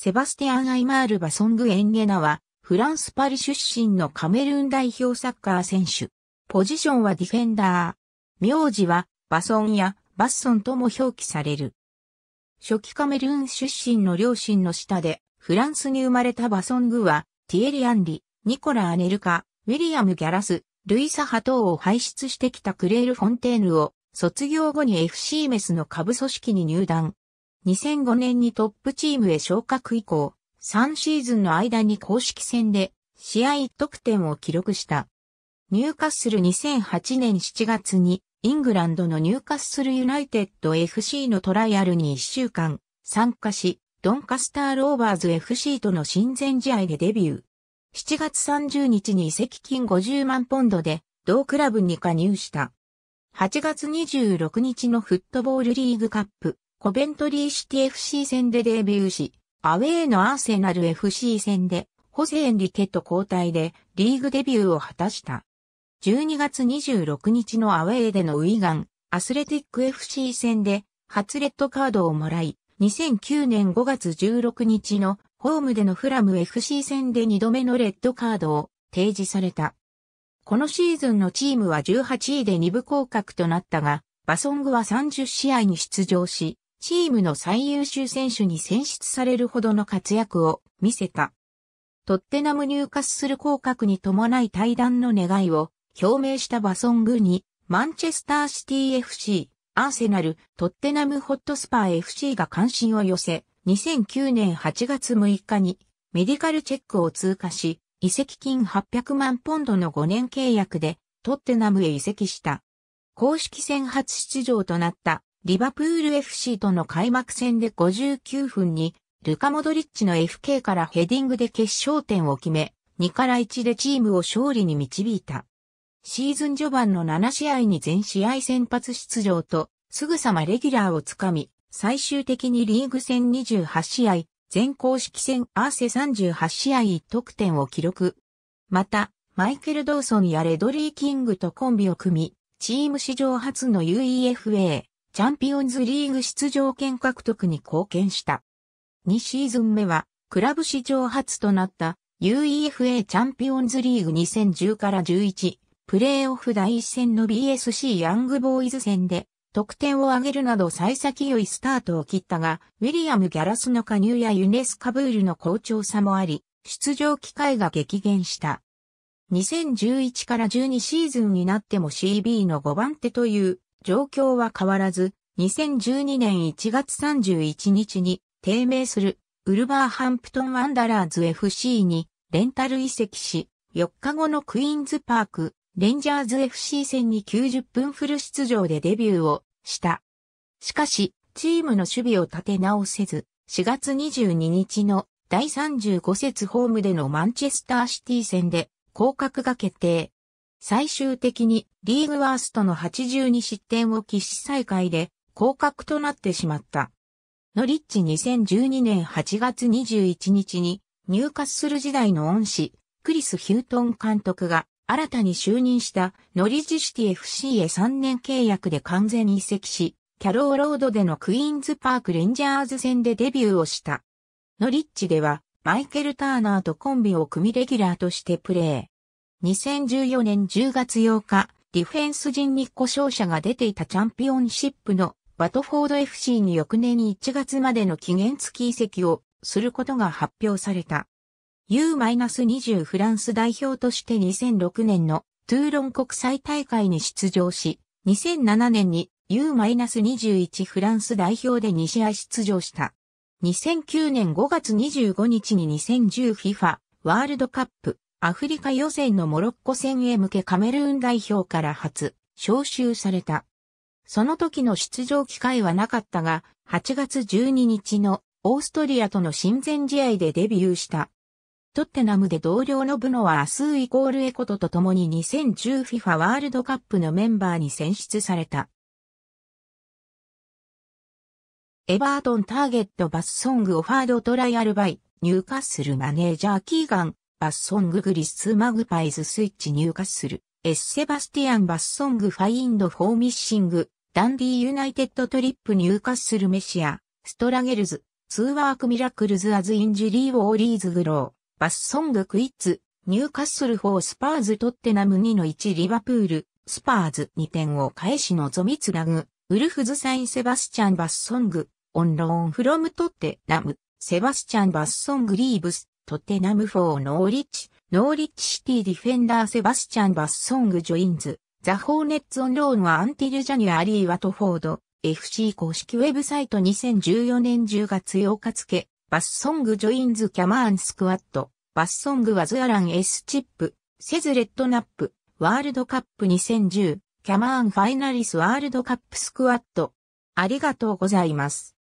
セバスティアン・アイマール・バソング・エンゲナは、フランス・パリ出身のカメルーン代表サッカー選手。ポジションはディフェンダー。名字は、バソンやバッソンとも表記される。初期カメルーン出身の両親の下で、フランスに生まれたバソングは、ティエリ・アンリ、ニコラ・アネルカ、ウィリアム・ギャラス、ルイサ・ハトーを輩出してきたクレール・フォンテーヌを、卒業後に FC メスの下部組織に入団。2005年にトップチームへ昇格以降、3シーズンの間に公式戦で試合1得点を記録した。ニューカッスル2008年7月にイングランドのニューカッスルユナイテッド FC のトライアルに1週間参加し、ドンカスターローバーズ FC との親善試合でデビュー。7月30日に移籍金50万ポンドで同クラブに加入した。8月26日のフットボールリーグカップコベントリーシティ FC 戦でデビューし、アウェーのアーセナル FC 戦で、ホセエンリケと交代でリーグデビューを果たした。12月26日のアウェーでのウィガン、アスレティック FC 戦で、初レッドカードをもらい、2009年5月16日のホームでのフラム FC 戦で2度目のレッドカードを提示された。このシーズンのチームは18位で2部降格となったが、バソングは30試合に出場し、チームの最優秀選手に選出されるほどの活躍を見せた。トッテナム入荷する降格に伴い対談の願いを表明したバソングに、マンチェスターシティ FC、アーセナル、トッテナムホットスパー FC が関心を寄せ、2009年8月6日にメディカルチェックを通過し、移籍金800万ポンドの5年契約でトッテナムへ移籍した。公式戦初出場となったリバプール FC との開幕戦で59分に、ルカ・モドリッチの FK からヘディングで決勝点を決め、2から1でチームを勝利に導いた。シーズン序盤の7試合に全試合先発出場と、すぐさまレギュラーをつかみ、最終的にリーグ戦28試合、全公式戦アーセ38試合1得点を記録。また、マイケル・ドーソンやレドリー・キングとコンビを組み、チーム史上初の UEFA チャンピオンズリーグ出場権獲得に貢献した。2シーズン目は、クラブ史上初となった UEFA チャンピオンズリーグ2010から11、プレーオフ第1戦の BSC ヤングボーイズ戦で、得点を挙げるなど幸先良いスタートを切ったが、ウィリアム・ギャラスの加入やユネス・カブールの好調さもあり、出場機会が激減した。2011から12シーズンになっても CB の5番手という状況は変わらず、2012年1月31日に低迷するウルバーハンプトンワンダラーズ FC にレンタル移籍し、4日後のクイーンズパークレンジャーズ FC 戦に90分フル出場でデビューをした。しかし、チームの守備を立て直せず、4月22日の第35節ホームでのマンチェスターシティ戦で降格が決定。最終的にリーグワーストの82失点を喫し再開で降格となってしまった。ノリッチ2012年8月21日に入荷する時代の恩師、クリス・ヒュートン監督が新たに就任したノリッジシティ FC へ3年契約で完全移籍し、キャローロードでのクイーンズパークレンジャーズ戦でデビューをした。ノリッチではマイケル・ターナーとコンビを組みレギュラーとしてプレー。2014年10月8日、ディフェンス陣に故障者が出ていたチャンピオンシップのバトフォード FC に翌年1月までの期限付き移籍をすることが発表された。U-20 フランス代表として2006年のトゥーロン国際大会に出場し、2007年に U-21 フランス代表で2試合出場した。2009年5月25日に 2010FIFA ワールドカップアフリカ予選のモロッコ戦へ向けカメルーン代表から初招集された。その時の出場機会はなかったが、8月12日のオーストリアとの親善試合でデビューした。トッテナムで同僚のブノは明日イコールエコトと共に 2010FIFA ワールドカップのメンバーに選出された。エバートンターゲットバスソングオファードトライアルバイ、ニューカッスルマネージャーキーガン、バッソンググリスマグパイズスイッチ入荷する。エッセバスティアン・バッソング・ファインド・フォー・ミッシング、ダンディ・ユナイテッド・トリップ・入荷するメシア、ストラゲルズ、ツーワーク・ミラクルズ・アズ・インジリー・ウォーリーズ・グロー、バッソング・クイッツ、ニューカッスル・フォー・スパーズ・トッテナム2の1リバプール、スパーズ2点を返しのゾミツラグ、ウルフズ・サイン・セバスチャン・バッソング、オンローン・フロム・トッテナム、セバスチャン・バッソング・リーブス、トテナムフォーノーリッチ、ノーリッチシティディフェンダーセバスチャン・バスソング・ジョインズ、ザ・ホーネッツ・オン・ローンはアンティル・ジャニア・リー・ワトフォード、FC 公式ウェブサイト2014年10月8日付、バスソング・ジョインズ・キャマーン・スクワット、バスソング・ワズ・アラン・エス・チップ、セズ・レッド・ナップ、ワールドカップ2010、キャマーン・ファイナリス・ワールドカップ・スクワット。ありがとうございます。